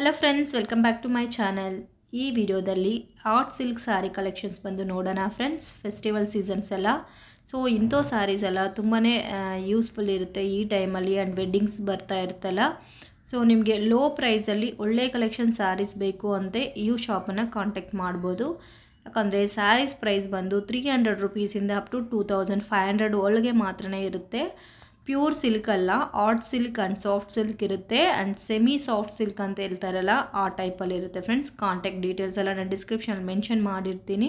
hello friends welcome back to my channel ಈ ವಿಡಿಯೋದಲ್ಲಿ art silk sari collections ಬಂದು ನೋಡೋಣ ಫ್ರೆಂಡ್ಸ್ ಫೆಸ್ಟಿವಲ್ ಸೀಸನ್ಸ್ ಎಲ್ಲ ಸೊ ಇಂಥ ಸ್ಯಾರೀಸ್ ಎಲ್ಲ ತುಂಬಾ ಯೂಸ್ಫುಲ್ ಇರುತ್ತೆ ಈ ಟೈಮಲ್ಲಿ ಆ್ಯಂಡ್ ವೆಡ್ಡಿಂಗ್ಸ್ ಬರ್ತಾ ಇರ್ತಲ್ಲ ಸೊ ನಿಮಗೆ ಲೋ ಪ್ರೈಸಲ್ಲಿ ಒಳ್ಳೆ ಕಲೆಕ್ಷನ್ ಸ್ಯಾರೀಸ್ ಬೇಕು ಅಂತೆ ಈ ಶಾಪನ್ನು ಕಾಂಟ್ಯಾಕ್ಟ್ ಮಾಡ್ಬೋದು ಯಾಕಂದರೆ ಸ್ಯಾರೀಸ್ ಪ್ರೈಸ್ ಬಂದು ತ್ರೀ ಹಂಡ್ರೆಡ್ ರುಪೀಸಿಂದ up to two thousand five hundred ಒಳಗೆ ಮಾತ್ರನೇ ಇರುತ್ತೆ ಪ್ಯೂರ್ ಸಿಲ್ಕ್ ಅಲ್ಲ art silk and soft silk ಇರುತ್ತೆ ಆ್ಯಂಡ್ ಸೆಮಿ ಸಾಫ್ಟ್ ಸಿಲ್ಕ್ ಅಂತ ಹೇಳ್ತಾರಲ್ಲ ಆ ಟೈಪಲ್ಲಿ ಇರುತ್ತೆ ಫ್ರೆಂಡ್ಸ್ ಕಾಂಟ್ಯಾಕ್ಟ್ ಡೀಟೇಲ್ಸ್ ಎಲ್ಲ ನಾನು ಡಿಸ್ಕ್ರಿಪ್ಷನಲ್ಲಿ ಮೆನ್ಷನ್ ಮಾಡಿರ್ತೀನಿ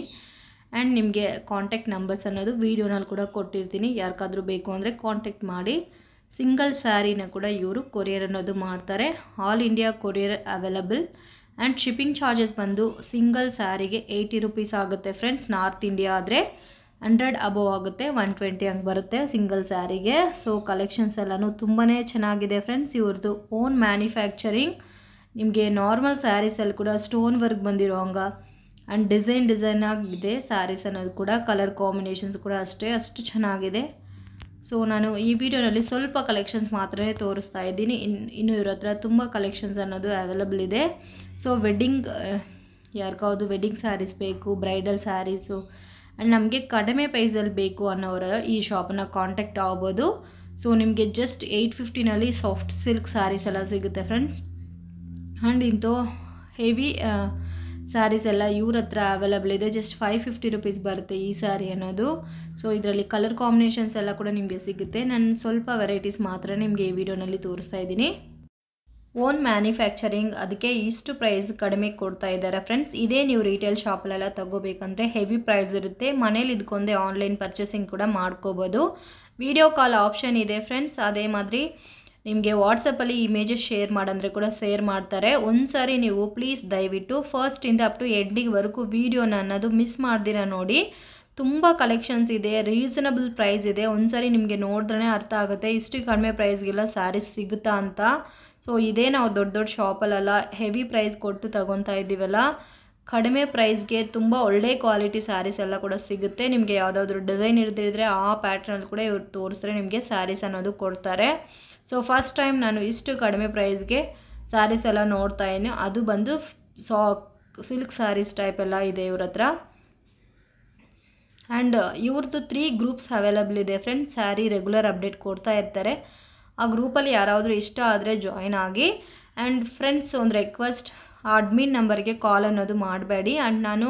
ಆ್ಯಂಡ್ ನಿಮಗೆ ಕಾಂಟ್ಯಾಕ್ಟ್ ನಂಬರ್ಸ್ ಅನ್ನೋದು ವೀಡಿಯೋನಲ್ಲಿ ಕೂಡ ಕೊಟ್ಟಿರ್ತೀನಿ ಯಾರಿಗಾದ್ರೂ ಬೇಕು ಅಂದರೆ ಕಾಂಟ್ಯಾಕ್ಟ್ ಮಾಡಿ ಸಿಂಗಲ್ ಸ್ಯಾರಿನ ಕೂಡ ಇವರು ಕೊರಿಯರ್ ಅನ್ನೋದು ಮಾಡ್ತಾರೆ all India courier available and shipping charges ಬಂದು ಸಿಂಗಲ್ ಸ್ಯಾರಿಗೆ ಏಯ್ಟಿ ರುಪೀಸ್ ಆಗುತ್ತೆ ಫ್ರೆಂಡ್ಸ್ ನಾರ್ತ್ ಇಂಡಿಯಾ ಆದರೆ ಹಂಡ್ರೆಡ್ ಅಬೋವ್ ಆಗುತ್ತೆ ಒನ್ ಟ್ವೆಂಟಿ ಹಂಗೆ ಬರುತ್ತೆ ಸಿಂಗಲ್ ಸ್ಯಾರಿಗೆ ಸೊ ಕಲೆಕ್ಷನ್ಸ್ ಎಲ್ಲನೂ ತುಂಬಾ ಚೆನ್ನಾಗಿದೆ ಫ್ರೆಂಡ್ಸ್ ಇವ್ರದ್ದು ಓನ್ ಮ್ಯಾನುಫ್ಯಾಕ್ಚರಿಂಗ್ ನಿಮಗೆ ನಾರ್ಮಲ್ ಸ್ಯಾರೀಸಲ್ಲಿ ಕೂಡ ಸ್ಟೋನ್ ವರ್ಕ್ ಬಂದಿರೋ ಹಂಗೆ ಆ್ಯಂಡ್ ಡಿಸೈನ್ ಡಿಸೈನ್ ಆಗಿದೆ ಸ್ಯಾರೀಸ್ ಅನ್ನೋದು ಕೂಡ ಕಲರ್ ಕಾಂಬಿನೇಷನ್ಸ್ ಕೂಡ ಅಷ್ಟೇ ಅಷ್ಟು ಚೆನ್ನಾಗಿದೆ ಸೊ ನಾನು ಈ ವಿಡಿಯೋನಲ್ಲಿ ಸ್ವಲ್ಪ ಕಲೆಕ್ಷನ್ಸ್ ಮಾತ್ರ ತೋರಿಸ್ತಾ ಇದ್ದೀನಿ ಇನ್ನು ಇನ್ನು ಇವ್ರ ಹತ್ರ ತುಂಬ ಕಲೆಕ್ಷನ್ಸ್ ಅನ್ನೋದು ಅವೈಲಬಲ್ ಇದೆ ಸೊ ವೆಡ್ಡಿಂಗ್ ಯಾರಿಗಾವುದು ವೆಡ್ಡಿಂಗ್ ಸ್ಯಾರೀಸ್ ಬೇಕು ಬ್ರೈಡಲ್ ಸ್ಯಾರೀಸು ಆ್ಯಂಡ್ ನಮಗೆ ಕಡಿಮೆ ಪ್ರೈಸಲ್ಲಿ ಬೇಕು ಅನ್ನೋರ ಈ ಶಾಪನ್ನು ಕಾಂಟ್ಯಾಕ್ಟ್ ಆಗ್ಬೋದು ಸೊ ನಿಮಗೆ ಜಸ್ಟ್ ಏಯ್ಟ್ ಫಿಫ್ಟಿನಲ್ಲಿ ಸಾಫ್ಟ್ ಸಿಲ್ಕ್ ಸ್ಯಾರೀಸ್ ಎಲ್ಲ ಸಿಗುತ್ತೆ ಫ್ರೆಂಡ್ಸ್ ಆ್ಯಂಡ್ ಇಂಥ ಹೆವಿ ಸ್ಯಾರೀಸ್ ಎಲ್ಲ ಇವ್ರ ಹತ್ರ ಅವೈಲಬಲ್ ಇದೆ ಜಸ್ಟ್ ಫೈವ್ ಫಿಫ್ಟಿ ರುಪೀಸ್ ಬರುತ್ತೆ ಈ ಸ್ಯಾರಿ ಅನ್ನೋದು ಸೊ ಇದರಲ್ಲಿ ಕಲರ್ ಕಾಂಬಿನೇಷನ್ಸ್ ಎಲ್ಲ ಕೂಡ ನಿಮಗೆ ಸಿಗುತ್ತೆ ನಾನು ಸ್ವಲ್ಪ ವೆರೈಟೀಸ್ ಮಾತ್ರ ನಿಮಗೆ ಈ ವಿಡಿಯೋನಲ್ಲಿ ತೋರಿಸ್ತಾ ಇದ್ದೀನಿ ಓನ್ ಮ್ಯಾನುಫ್ಯಾಕ್ಚರಿಂಗ್ ಅದಕ್ಕೆ ಇಷ್ಟು ಪ್ರೈಸ್ ಕಡಿಮೆ ಕೊಡ್ತಾ ಇದ್ದಾರೆ ಫ್ರೆಂಡ್ಸ್ ಇದೇ ನೀವು ರಿಟೇಲ್ ಶಾಪಲ್ಲೆಲ್ಲ ತಗೋಬೇಕಂದ್ರೆ ಹೆವಿ ಪ್ರೈಸ್ ಇರುತ್ತೆ ಮನೇಲಿ ಇದ್ಕೊಂಡೆ ಆನ್ಲೈನ್ ಪರ್ಚೇಸಿಂಗ್ ಕೂಡ ಮಾಡ್ಕೋಬೋದು ವಿಡಿಯೋ ಕಾಲ್ ಆಪ್ಷನ್ ಇದೆ ಫ್ರೆಂಡ್ಸ್ ಅದೇ ಮಾದರಿ ನಿಮಗೆ ವಾಟ್ಸಪ್ಪಲ್ಲಿ ಇಮೇಜಸ್ ಶೇರ್ ಮಾಡಂದರೆ ಕೂಡ ಶೇರ್ ಮಾಡ್ತಾರೆ ಒಂದು ಸಾರಿ ನೀವು ಪ್ಲೀಸ್ ದಯವಿಟ್ಟು ಫಸ್ಟಿಂದ ಅಪ್ ಟು ಎಂಡಿಂಗ್ವರೆಗೂ ವೀಡಿಯೋನ ಅನ್ನೋದು ಮಿಸ್ ಮಾಡ್ದಿರ ನೋಡಿ ತುಂಬ ಕಲೆಕ್ಷನ್ಸ್ ಇದೆ ರೀಸನಬಲ್ ಪ್ರೈಸ್ ಇದೆ ಒಂದ್ಸರಿ ನಿಮಗೆ ನೋಡಿದ್ರೆ ಅರ್ಥ ಆಗುತ್ತೆ ಇಷ್ಟು ಕಡಿಮೆ ಪ್ರೈಸ್ಗೆಲ್ಲ ಸ್ಯಾರೀಸ್ ಸಿಗುತ್ತಾ ಅಂತ ಸೊ ಇದೇ ನಾವು ದೊಡ್ಡ ದೊಡ್ಡ ಶಾಪಲ್ಲೆಲ್ಲ ಹೆವಿ ಪ್ರೈಸ್ ಕೊಟ್ಟು ತಗೊತಾ ಇದ್ದೀವಲ್ಲ ಕಡಿಮೆ ಪ್ರೈಸ್ಗೆ ತುಂಬ ಒಳ್ಳೆ ಕ್ವಾಲಿಟಿ ಸ್ಯಾರೀಸ್ ಎಲ್ಲ ಕೂಡ ಸಿಗುತ್ತೆ ನಿಮಗೆ ಯಾವುದಾದ್ರೂ ಡಿಸೈನ್ ಇರ್ದಿದ್ರೆ ಆ ಪ್ಯಾಟ್ರನಲ್ಲಿ ಕೂಡ ಇವ್ರು ತೋರಿಸಿದ್ರೆ ನಿಮಗೆ ಸ್ಯಾರೀಸ್ ಅನ್ನೋದು ಕೊಡ್ತಾರೆ ಸೊ ಫಸ್ಟ್ ಟೈಮ್ ನಾನು ಇಷ್ಟು ಕಡಿಮೆ ಪ್ರೈಸ್ಗೆ ಸ್ಯಾರೀಸ್ ಎಲ್ಲ ನೋಡ್ತಾ ಇದ್ದೀನಿ ಅದು ಬಂದು ಸಾ ಸಿಲ್ಕ್ ಸ್ಯಾರೀಸ್ ಟೈಪ್ ಎಲ್ಲ ಇದೆ ಇವ್ರ ಹತ್ರ ಆ್ಯಂಡ್ ಇವ್ರದ್ದು ತ್ರೀ ಗ್ರೂಪ್ಸ್ ಅವೈಲಬಲ್ ಇದೆ ಫ್ರೆಂಡ್ಸ್ ಸ್ಯಾರಿ ರೆಗ್ಯುಲರ್ ಅಪ್ಡೇಟ್ ಕೊಡ್ತಾ ಇರ್ತಾರೆ ಆ ಗ್ರೂಪಲ್ಲಿ ಯಾರಾದರೂ ಇಷ್ಟ ಆದರೆ ಜಾಯಿನ್ ಆಗಿ ಆ್ಯಂಡ್ ಫ್ರೆಂಡ್ಸ್ ಒಂದು ರಿಕ್ವೆಸ್ಟ್ ಅಡ್ಮಿನ್ ನಂಬರ್ಗೆ ಕಾಲ್ ಅನ್ನೋದು ಮಾಡಬೇಡಿ ಆ್ಯಂಡ್ ನಾನು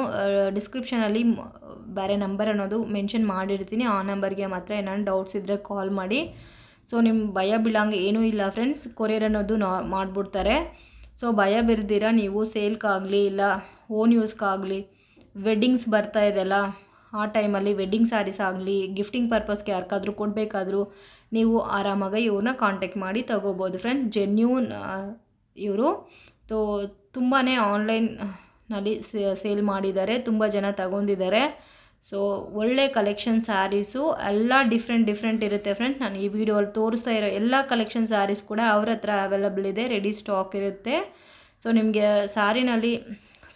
ಡಿಸ್ಕ್ರಿಪ್ಷನಲ್ಲಿ ಬೇರೆ ನಂಬರ್ ಅನ್ನೋದು ಮೆನ್ಷನ್ ಮಾಡಿರ್ತೀನಿ ಆ ನಂಬರ್ಗೆ ಮಾತ್ರ ಏನಾದ್ರು ಡೌಟ್ಸ್ ಇದ್ದರೆ ಕಾಲ್ ಮಾಡಿ ಸೊ ನಿಮ್ಮ ಭಯ ಬೀಳಂಗೆ ಏನೂ ಇಲ್ಲ ಫ್ರೆಂಡ್ಸ್ ಕೊರಿಯರ್ ಅನ್ನೋದು ನಾ ಮಾಡಿಬಿಡ್ತಾರೆ ಸೊ ಭಯ ಬಿರ್ದಿರ ನೀವು ಸೇಲ್ಕಾಗಲಿ ಇಲ್ಲ ಓನ್ ಯೂಸ್ಗಾಗಲಿ ವೆಡ್ಡಿಂಗ್ಸ್ ಬರ್ತಾ ಇದೆಲ್ಲ ಆ ಟೈಮಲ್ಲಿ ವೆಡ್ಡಿಂಗ್ ಸ್ಯಾರೀಸ್ ಆಗಲಿ ಗಿಫ್ಟಿಂಗ್ ಪರ್ಪಸ್ಗೆ ಯಾರಿಗಾದರೂ ಕೊಡಬೇಕಾದ್ರೂ ನೀವು ಆರಾಮಾಗಿ ಇವ್ರನ್ನ ಕಾಂಟ್ಯಾಕ್ಟ್ ಮಾಡಿ ತಗೋಬೋದು ಫ್ರೆಂಡ್ ಜೆನ್ಯೂನ್ ಇವರು ತೋ ತುಂಬಾ ಆನ್ಲೈನ್ನಲ್ಲಿ ಸೇಲ್ ಮಾಡಿದ್ದಾರೆ ತುಂಬ ಜನ ತಗೊಂಡಿದ್ದಾರೆ ಸೊ ಒಳ್ಳೆ ಕಲೆಕ್ಷನ್ ಸ್ಯಾರೀಸು ಎಲ್ಲ ಡಿಫ್ರೆಂಟ್ ಡಿಫ್ರೆಂಟ್ ಇರುತ್ತೆ ಫ್ರೆಂಡ್ ನಾನು ಈ ವಿಡಿಯೋಲ್ಲಿ ತೋರಿಸ್ತಾ ಇರೋ ಎಲ್ಲ ಕಲೆಕ್ಷನ್ ಸ್ಯಾರೀಸ್ ಕೂಡ ಅವ್ರ ಹತ್ರ ಅವೈಲಬಲ್ ಇದೆ ರೆಡಿ ಸ್ಟಾಕ್ ಇರುತ್ತೆ ಸೊ ನಿಮಗೆ ಸ್ಯಾರಿನಲ್ಲಿ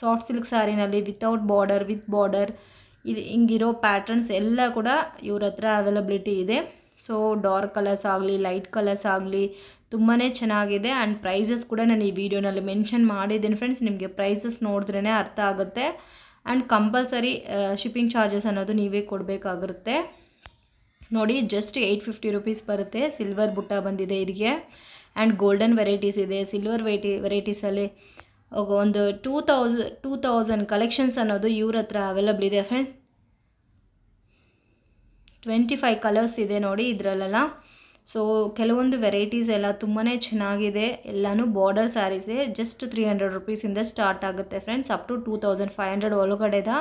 ಸಾಫ್ಟ್ ಸಿಲ್ಕ್ ಸ್ಯಾರಿನಲ್ಲಿ ವಿತೌಟ್ ಬಾರ್ಡರ್ ವಿತ್ ಬಾರ್ಡರ್ ಹಿಂಗಿರೋ ಪ್ಯಾಟರ್ನ್ಸ್ ಎಲ್ಲ ಕೂಡ ಇವ್ರ ಹತ್ರ ಅವೈಲಬಿಲಿಟಿ ಇದೆ ಸೊ ಡಾರ್ಕ್ ಕಲರ್ಸ್ ಆಗಲಿ ಲೈಟ್ ಕಲರ್ಸ್ ಆಗಲಿ ತುಂಬಾ ಚೆನ್ನಾಗಿದೆ ಆ್ಯಂಡ್ ಪ್ರೈಸಸ್ ಕೂಡ ನಾನು ಈ ವಿಡಿಯೋನಲ್ಲಿ ಮೆನ್ಷನ್ ಮಾಡಿದ್ದೀನಿ ಫ್ರೆಂಡ್ಸ್ ನಿಮಗೆ ಪ್ರೈಸಸ್ ನೋಡಿದ್ರೇ ಅರ್ಥ ಆಗುತ್ತೆ ಆ್ಯಂಡ್ ಕಂಪಲ್ಸರಿ ಶಿಪ್ಪಿಂಗ್ ಚಾರ್ಜಸ್ ಅನ್ನೋದು ನೀವೇ ಕೊಡಬೇಕಾಗಿರುತ್ತೆ ನೋಡಿ ಜಸ್ಟ್ ಏಯ್ಟ್ ಫಿಫ್ಟಿ ರುಪೀಸ್ ಬರುತ್ತೆ ಸಿಲ್ವರ್ ಬುಟ್ಟ ಬಂದಿದೆ ಇದಕ್ಕೆ ಆ್ಯಂಡ್ ಗೋಲ್ಡನ್ ವೆರೈಟೀಸ್ ಇದೆ ಸಿಲ್ವರ್ ವೆರೈಟಿ ವೆರೈಟೀಸಲ್ಲಿ ಒಂದು two thousand two thousand collections ಅನ್ನೋದು ಇವ್ರ ಹತ್ರ ಅವೈಲಬಲ್ ಇದೆ ಫ್ರೆಂಡ್ ಟ್ವೆಂಟಿ ಫೈವ್ ಕಲರ್ಸ್ ಇದೆ ನೋಡಿ ಇದರಲ್ಲೆಲ್ಲ ಸೊ ಕೆಲವೊಂದು ವೆರೈಟೀಸ್ ಎಲ್ಲ ತುಂಬಾ ಚೆನ್ನಾಗಿದೆ ಎಲ್ಲನೂ ಬಾರ್ಡರ್ ಸ್ಯಾರೀಸೇ ಜಸ್ಟ್ ತ್ರೀ ಹಂಡ್ರೆಡ್ ರುಪೀಸಿಂದ ಸ್ಟಾರ್ಟ್ ಆಗುತ್ತೆ friends up to two thousand five hundred ಒಳಗಡೆದ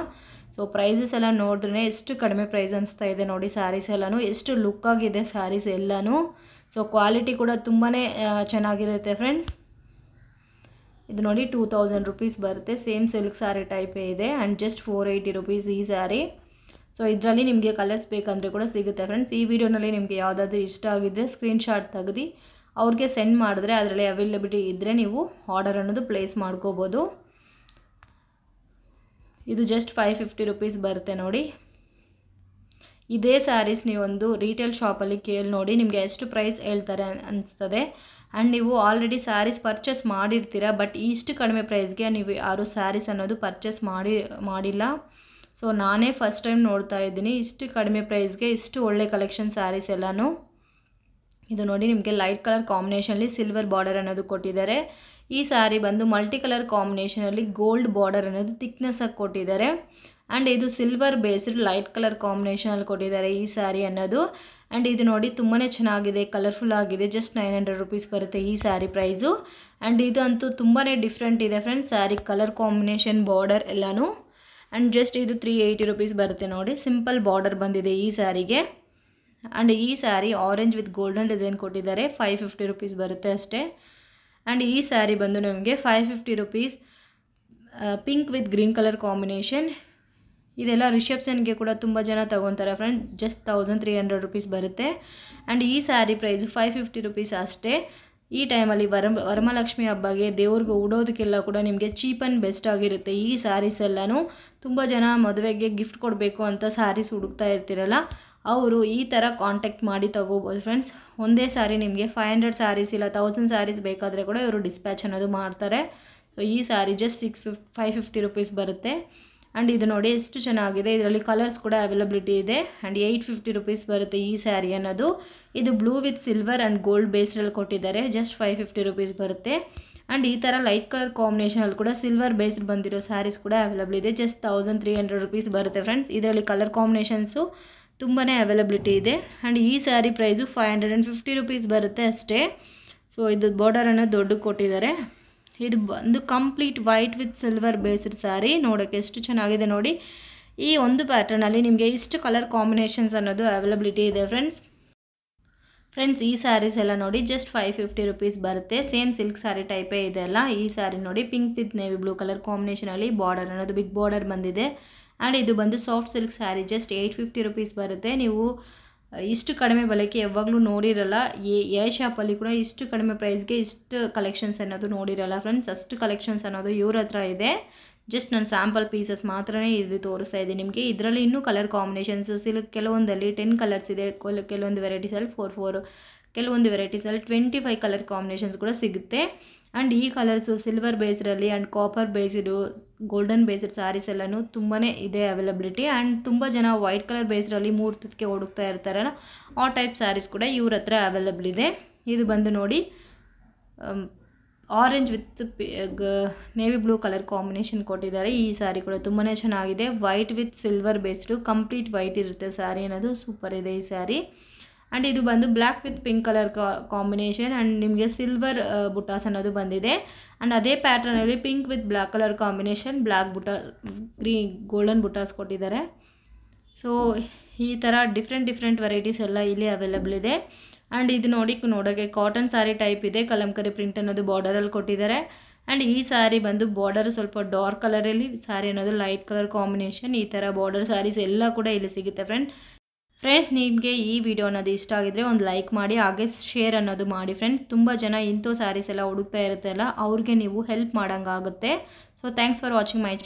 ಸೊ ಪ್ರೈಸಸ್ ಎಲ್ಲ ನೋಡಿದ್ರೆ ಎಷ್ಟು ಕಡಿಮೆ ಪ್ರೈಸ್ ಅನಿಸ್ತಾ ಇದೆ ನೋಡಿ ಸ್ಯಾರೀಸ್ ಎಲ್ಲನೂ ಎಷ್ಟು ಲುಕ್ಕಾಗಿದೆ ಸ್ಯಾರೀಸ್ ಎಲ್ಲನೂ ಸೊ ಕ್ವಾಲಿಟಿ ಕೂಡ ತುಂಬಾ ಚೆನ್ನಾಗಿರುತ್ತೆ ಫ್ರೆಂಡ್ಸ್ ಇದು ನೋಡಿ ಟೂ ತೌಸಂಡ್ ರುಪೀಸ್ ಬರುತ್ತೆ ಸೇಮ್ ಸಿಲ್ಕ್ ಸ್ಯಾರಿ ಟೈಪೇ ಇದೆ and just four eighty rupees ಈ ಸ್ಯಾರಿ ಸೊ ಇದರಲ್ಲಿ ನಿಮಗೆ ಕಲರ್ಸ್ ಬೇಕಂದರೆ ಕೂಡ ಸಿಗುತ್ತೆ ಫ್ರೆಂಡ್ಸ್ ಈ ವಿಡಿಯೋನಲ್ಲಿ ನಿಮಗೆ ಯಾವುದಾದ್ರೂ ಇಷ್ಟ ಆಗಿದ್ದರೆ ಸ್ಕ್ರೀನ್ಶಾಟ್ ತೆಗೆದು ಅವ್ರಿಗೆ ಸೆಂಡ್ ಮಾಡಿದ್ರೆ ಅದರಲ್ಲಿ ಅವೈಲೇಬಿಲಿಟಿ ಇದ್ದರೆ ನೀವು ಆರ್ಡರ್ ಅನ್ನೋದು ಪ್ಲೇಸ್ ಮಾಡ್ಕೋಬೋದು ಇದು ಜಸ್ಟ್ ಫೈವ್ ಫಿಫ್ಟಿ ರುಪೀಸ್ ಬರುತ್ತೆ ನೋಡಿ ಇದೇ ಸ್ಯಾರೀಸ್ ನೀವೊಂದು ರೀಟೇಲ್ ಶಾಪಲ್ಲಿ ಕೇಳಿ ನೋಡಿ ನಿಮಗೆ ಎಷ್ಟು ಪ್ರೈಸ್ ಹೇಳ್ತಾರೆ ಅನಿಸ್ತದೆ ಆ್ಯಂಡ್ ನೀವು ಆಲ್ರೆಡಿ ಸ್ಯಾರೀಸ್ ಪರ್ಚೇಸ್ ಮಾಡಿರ್ತೀರ ಬಟ್ ಇಷ್ಟು ಕಡಿಮೆ ಪ್ರೈಸ್ಗೆ ನೀವು ಯಾರು ಸ್ಯಾರೀಸ್ ಅನ್ನೋದು ಪರ್ಚೇಸ್ ಮಾಡಿ ಮಾಡಿಲ್ಲ ಸೊ ನಾನೇ ಫಸ್ಟ್ ಟೈಮ್ ನೋಡ್ತಾ ಇದ್ದೀನಿ ಇಷ್ಟು ಕಡಿಮೆ ಪ್ರೈಸ್ಗೆ ಇಷ್ಟು ಒಳ್ಳೆ ಕಲೆಕ್ಷನ್ ಸ್ಯಾರೀಸ್ ಎಲ್ಲನೂ ಇದು ನೋಡಿ ನಿಮಗೆ ಲೈಟ್ ಕಲರ್ ಕಾಂಬಿನೇಷನಲ್ಲಿ ಸಿಲ್ವರ್ ಬಾರ್ಡರ್ ಅನ್ನೋದು ಕೊಟ್ಟಿದ್ದಾರೆ ಈ ಸ್ಯಾರಿ ಬಂದು ಮಲ್ಟಿ ಕಲರ್ ಕಾಂಬಿನೇಷನಲ್ಲಿ ಗೋಲ್ಡ್ ಬಾರ್ಡರ್ ಅನ್ನೋದು ತಿಕ್ನೆಸ್ಸಾಗಿ ಕೊಟ್ಟಿದ್ದಾರೆ ಆ್ಯಂಡ್ ಇದು ಸಿಲ್ವರ್ ಬೇಸ್ಡ್ ಲೈಟ್ ಕಲರ್ ಕಾಂಬಿನೇಷನಲ್ಲಿ ಕೊಟ್ಟಿದ್ದಾರೆ ಈ ಸ್ಯಾರಿ ಅನ್ನೋದು ಆ್ಯಂಡ್ ಇದು ನೋಡಿ ತುಂಬಾ ಚೆನ್ನಾಗಿದೆ ಕಲರ್ಫುಲ್ ಆಗಿದೆ ಜಸ್ಟ್ ನೈನ್ ಹಂಡ್ರೆಡ್ ರುಪೀಸ್ ಬರುತ್ತೆ ಈ ಸ್ಯಾರಿ ಪ್ರೈಸು ಆ್ಯಂಡ್ ಇದಂತೂ ತುಂಬಾ ಡಿಫ್ರೆಂಟ್ ಇದೆ friends sari colour combination border ಎಲ್ಲನೂ ಆ್ಯಂಡ್ ಜಸ್ಟ್ ಇದು ತ್ರೀ ಏಯ್ಟಿ ರುಪೀಸ್ ಬರುತ್ತೆ ನೋಡಿ ಸಿಂಪಲ್ ಬಾರ್ಡರ್ ಬಂದಿದೆ ಈ ಸ್ಯಾರಿಗೆ ಆ್ಯಂಡ್ ಈ sari orange with golden design ಕೊಟ್ಟಿದ್ದಾರೆ ಫೈವ್ ಫಿಫ್ಟಿ ರುಪೀಸ್ ಬರುತ್ತೆ ಅಷ್ಟೇ ಆ್ಯಂಡ್ ಈ ಸ್ಯಾರಿ ಬಂದು ನಮಗೆ five fifty rupees pink with green colour combination ಇದೆಲ್ಲ ರಿಸೆಪ್ಷನ್ಗೆ ಕೂಡ ತುಂಬ ಜನ ತೊಗೊತಾರೆ friend just thousand three hundred rupees ಬರುತ್ತೆ ಆ್ಯಂಡ್ ಈ sari price five fifty rupees ಅಷ್ಟೇ ಈ ಟೈಮಲ್ಲಿ ವರ ವರಮಲಕ್ಷ್ಮಿ ಹಬ್ಬಗೆ ದೇವ್ರಿಗೆ ಉಡೋದಕ್ಕೆಲ್ಲ ಕೂಡ ನಿಮಗೆ ಚೀಪ್ ಆ್ಯಂಡ್ ಬೆಸ್ಟ್ ಆಗಿರುತ್ತೆ ಈ ಸ್ಯಾರೀಸ್ ಎಲ್ಲನೂ ತುಂಬ ಜನ ಮದುವೆಗೆ ಗಿಫ್ಟ್ ಕೊಡಬೇಕು ಅಂತ ಸ್ಯಾರೀಸ್ ಹುಡುಕ್ತಾ ಇರ್ತೀರಲ್ಲ ಅವರು ಈ ಥರ ಕಾಂಟ್ಯಾಕ್ಟ್ ಮಾಡಿ ತಗೋಬೋದು ಫ್ರೆಂಡ್ಸ್ ಒಂದೇ ಸಾರಿ ನಿಮಗೆ ಫೈವ್ ಹಂಡ್ರೆಡ್ ಸ್ಯಾರೀಸ್ ಇಲ್ಲ ತೌಸಂಡ್ ಸ್ಯಾರೀಸ್ ಬೇಕಾದರೆ ಕೂಡ ಇವರು ಡಿಸ್ಪ್ಯಾಚ್ ಅನ್ನೋದು ಮಾಡ್ತಾರೆ ಸೊ ಈ ಸ್ಯಾರಿ ಜಸ್ಟ್ ಸಿಕ್ಸ್ ಫಿಫ್ ಫೈವ್ ಫಿಫ್ಟಿ ರುಪೀಸ್ ಬರುತ್ತೆ ಆ್ಯಂಡ್ ಇದು ನೋಡಿ ಎಷ್ಟು ಚೆನ್ನಾಗಿದೆ ಇದರಲ್ಲಿ ಕಲರ್ಸ್ ಕೂಡ ಅವೈಲಬಿಲಿಟಿ ಇದೆ ಆ್ಯಂಡ್ ಏಯ್ಟ್ ಫಿಫ್ಟಿ ರುಪೀಸ್ ಬರುತ್ತೆ ಈ ಸ್ಯಾರಿ ಅನ್ನೋದು ಇದು blue with silver and gold ಬೇಸ್ಡಲ್ಲಿ ಕೊಟ್ಟಿದ್ದಾರೆ ಜಸ್ಟ್ ಫೈವ್ ಫಿಫ್ಟಿ ರುಪೀಸ್ ಬರುತ್ತೆ ಆ್ಯಂಡ್ ಈ ಥರ ಲೈಟ್ ಕಲರ್ ಕಾಂಬಿನೇಷನಲ್ಲಿ ಕೂಡ ಸಿಲ್ವರ್ ಬೇಸ್ಡ್ ಬಂದಿರೋ ಸ್ಯಾರೀಸ್ ಕೂಡ ಅವೈಲಬಲ್ ಇದೆ just thousand three hundred rupees ಬರುತ್ತೆ ಫ್ರೆಂಡ್ಸ್ ಇದರಲ್ಲಿ ಕಲರ್ ಕಾಂಬಿನೇಷನ್ಸು ತುಂಬಾ ಅವೈಲಬಿಲಿಟಿ ಇದೆ ಆ್ಯಂಡ್ ಈ sari price five hundred and fifty rupees ಬರುತ್ತೆ ಅಷ್ಟೇ ಸೊ ಇದು ಬಾರ್ಡರನ್ನು ದೊಡ್ಡಕ್ಕೆ ದೊಡ್ಡ ಕೊಟ್ಟಿದ್ದಾರೆ ಇದು ಬಂದು complete white with silver based saree ನೋಡೋಕ್ಕೆ ಎಷ್ಟು ಚೆನ್ನಾಗಿದೆ ನೋಡಿ ಈ ಒಂದು ಪ್ಯಾಟರ್ನಲ್ಲಿ ನಿಮಗೆ ಇಷ್ಟು ಕಲರ್ ಕಾಂಬಿನೇಷನ್ಸ್ ಅನ್ನೋದು ಅವೈಲಬಿಲಿಟಿ ಇದೆ ಫ್ರೆಂಡ್ಸ್ ಫ್ರೆಂಡ್ಸ್ ಈ ಸ್ಯಾರೀಸ್ ಎಲ್ಲ ನೋಡಿ ಜಸ್ಟ್ ಫೈವ್ ಫಿಫ್ಟಿ ರುಪೀಸ್ ಬರುತ್ತೆ ಸೇಮ್ ಸಿಲ್ಕ್ ಸ್ಯಾರಿ ಟೈಪೇ ಇದೆ ಅಲ್ಲ ಈ ಸ್ಯಾರಿ ನೋಡಿ pink with navy blue colour ಕಾಂಬಿನೇಷನಲ್ಲಿ ಬಾರ್ಡರ್ ಅನ್ನೋದು ಬಿಗ್ ಬಾರ್ಡರ್ ಬಂದಿದೆ ಆ್ಯಂಡ್ ಇದು ಬಂದು soft silk saree just eight fifty rupees ಬರುತ್ತೆ ನೀವು ಇಷ್ಟು ಕಡಿಮೆ ಬೆಲೆಗೆ ಯಾವಾಗಲೂ ನೋಡಿರಲ್ಲ ಎ ಎ ಶಾಪಲ್ಲಿ ಕೂಡ ಇಷ್ಟು ಕಡಿಮೆ ಪ್ರೈಸ್ಗೆ ಇಷ್ಟು ಕಲೆಕ್ಷನ್ಸ್ ಅನ್ನೋದು ನೋಡಿರಲ್ಲ ಫ್ರೆಂಡ್ಸ್ ಅಷ್ಟು ಕಲೆಕ್ಷನ್ಸ್ ಅನ್ನೋದು ಇವ್ರ ಹತ್ರ ಇದೆ ಜಸ್ಟ್ ನಾನು ಸ್ಯಾಂಪಲ್ ಪೀಸಸ್ ಮಾತ್ರನೇ ಇಲ್ಲಿ ತೋರಿಸ್ತಾ ಇದ್ದೀನಿ ನಿಮಗೆ ಇದರಲ್ಲಿ ಇನ್ನೂ ಕಲರ್ ಕಾಂಬಿನೇಷನ್ಸು ಸಿಲ್ ಕೆಲವೊಂದಲ್ಲಿ ಟೆನ್ ಕಲರ್ಸ್ ಇದೆ ಕೆಲವೊಂದು ವೆರೈಟೀಸಲ್ಲಿ ಫೋರ್ ಫೋರ್ ಕೆಲವೊಂದು ವೆರೈಟೀಸಲ್ಲಿ ಟ್ವೆಂಟಿ ಫೈವ್ ಕಲರ್ ಕಾಂಬಿನೇಷನ್ಸ್ ಕೂಡ ಸಿಗುತ್ತೆ ಆ್ಯಂಡ್ ಈ ಕಲರ್ಸು ಸಿಲ್ವರ್ ಬೇಸ್ಡಲ್ಲಿ and copper based golden based saris ಎಲ್ಲೂ ತುಂಬಾ ಇದೆ ಅವೈಲಬಿಲಿಟಿ ಆ್ಯಂಡ್ ತುಂಬ ಜನ ವೈಟ್ ಕಲರ್ ಮೂರು ಮೂರ್ತಕ್ಕೆ ಹುಡುಕ್ತಾ ಇರ್ತಾರಲ್ಲ ಆ ಟೈಪ್ ಸ್ಯಾರೀಸ್ ಕೂಡ ಇವ್ರ ಹತ್ರ ಅವೈಲಬಲ್ ಇದೆ ಇದು ಬಂದು ನೋಡಿ orange with navy blue colour combination ಕೊಟ್ಟಿದ್ದಾರೆ ಈ ಸ್ಯಾರಿ ಕೂಡ ತುಂಬಾ ಚೆನ್ನಾಗಿದೆ white with silver based complete white ಇರುತ್ತೆ ಸ್ಯಾರಿ ಅನ್ನೋದು ಸೂಪರ್ ಇದೆ ಈ ಸ್ಯಾರಿ ಆ್ಯಂಡ್ ಇದು ಬಂದು black with pink colour combination and ನಿಮಗೆ ಸಿಲ್ವರ್ ಬುಟಾಸ್ ಅನ್ನೋದು ಬಂದಿದೆ ಆ್ಯಂಡ್ ಅದೇ ಪ್ಯಾಟರ್ನಲ್ಲಿ pink with black colour combination black ಬುಟಾ ಗ್ರೀನ್ ಗೋಲ್ಡನ್ ಬುಟಾಸ್ ಕೊಟ್ಟಿದ್ದಾರೆ ಸೊ ಈ ಥರ ಡಿಫ್ರೆಂಟ್ ಡಿಫ್ರೆಂಟ್ ವೆರೈಟೀಸ್ ಎಲ್ಲ ಇಲ್ಲಿ ಅವೈಲೇಬಲ್ ಇದೆ ಆ್ಯಂಡ್ ಇದು ನೋಡಿ ನೋಡೋಕ್ಕೆ ಕಾಟನ್ ಸ್ಯಾರಿ ಟೈಪ್ ಇದೆ ಕಲಂಕರಿ ಪ್ರಿಂಟ್ ಅನ್ನೋದು ಬಾರ್ಡರಲ್ಲಿ ಕೊಟ್ಟಿದ್ದಾರೆ ಆ್ಯಂಡ್ ಈ ಸ್ಯಾರಿ ಬಂದು ಬಾರ್ಡರ್ ಸ್ವಲ್ಪ ಡಾರ್ಕ್ ಕಲರಲ್ಲಿ ಸಾರಿ ಅನ್ನೋದು ಲೈಟ್ ಕಲರ್ ಕಾಂಬಿನೇಷನ್ ಈ ಥರ ಬಾರ್ಡರ್ ಸ್ಯಾರೀಸ್ ಎಲ್ಲ ಕೂಡ ಇಲ್ಲಿ ಸಿಗುತ್ತೆ ಫ್ರೆಂಡ್ ಫ್ರೆಂಡ್ಸ್ ನಿಮಗೆ ಈ ವಿಡಿಯೋ ಅನ್ನೋದು ಇಷ್ಟ ಆಗಿದ್ರೆ ಒಂದು ಲೈಕ್ ಮಾಡಿ ಹಾಗೆ ಶೇರ್ ಅನ್ನೋದು ಮಾಡಿ ಫ್ರೆಂಡ್ಸ್ ತುಂಬ ಜನ ಇಂಥ ಸ್ಯಾರೀಸ್ ಎಲ್ಲ ಹುಡುಕ್ತಾ ಇರುತ್ತೆ ಅಲ್ಲ ಅವ್ರಿಗೆ ನೀವು ಹೆಲ್ಪ್ ಮಾಡೋಂಗಾಗುತ್ತೆ so thanks for watching my